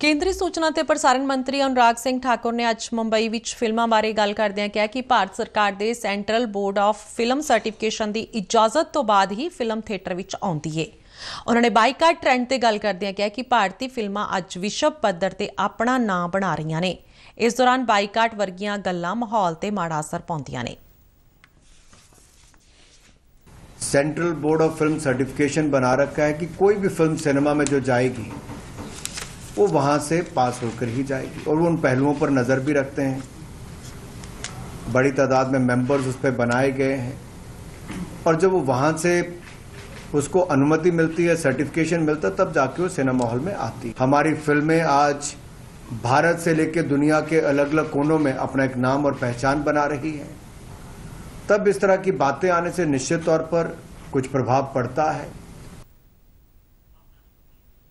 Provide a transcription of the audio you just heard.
ਕੇਂਦਰੀ ਸੂਚਨਾ ਤੇ ਪ੍ਰਸਾਰਣ ਮੰਤਰੀ ਅਨੁਰਾਗ ਸਿੰਘ ਠਾਕੁਰ ਨੇ ਅੱਜ ਮੁੰਬਈ ਵਿੱਚ ਫਿਲਮਾਂ ਬਾਰੇ ਗੱਲ ਕਰਦਿਆਂ ਕਿਹਾ ਕਿ ਭਾਰਤ ਸਰਕਾਰ ਦੇ central board of film certification ਦੀ ਇਜਾਜ਼ਤ ਤੋਂ ਬਾਅਦ ਹੀ ਫਿਲਮ ਥੀਏਟਰ ਵਿੱਚ ਆਉਂਦੀ ਹੈ। ਉਹਨਾਂ ਨੇ ਬਾਈਕਾਟ ਟ੍ਰੈਂਡ ਤੇ ਗੱਲ ਕਰਦਿਆਂ ਕਿਹਾ ਕਿ ਭਾਰਤੀ ਫਿਲਮਾਂ ਅੱਜ ਵਿਸ਼ਵ ਪੱਧਰ ਤੇ ਆਪਣਾ ਨਾਂ ਬਣਾ ਰਹੀਆਂ ਨੇ ਇਸ ਦੌਰਾਨ ਬਾਈਕਾਟ ਵਰਗੀਆਂ ਗੱਲਾਂ ਮਾਹੌਲ ਤੇ ਮਾੜਾ ਅਸਰ ਪਾਉਂਦੀਆਂ ਨੇ central board of film certification ਬਣਾ ਰੱਖਾ ਹੈ ਕਿ ਕੋਈ ਵੀ ਫਿਲਮ ਸਿਨੇਮਾ ਵਿੱਚ ਜੋ ਜਾਏਗੀ वो वहां से पास होकर ही जाएगी और वो उन पहलुओं पर नज़र भी रखते हैं बड़ी तादाद में मेंबर्स उस पर बनाए गए हैं और जब वो वहां से उसको अनुमति मिलती है सर्टिफिकेशन मिलता है तब जाके वो सिनेमा हॉल में आती हमारी फिल्में आज भारत से लेकर दुनिया के अलग अलग कोनों में अपना एक नाम और पहचान बना रही है तब इस तरह की बातें आने से निश्चित तौर पर कुछ प्रभाव पड़ता है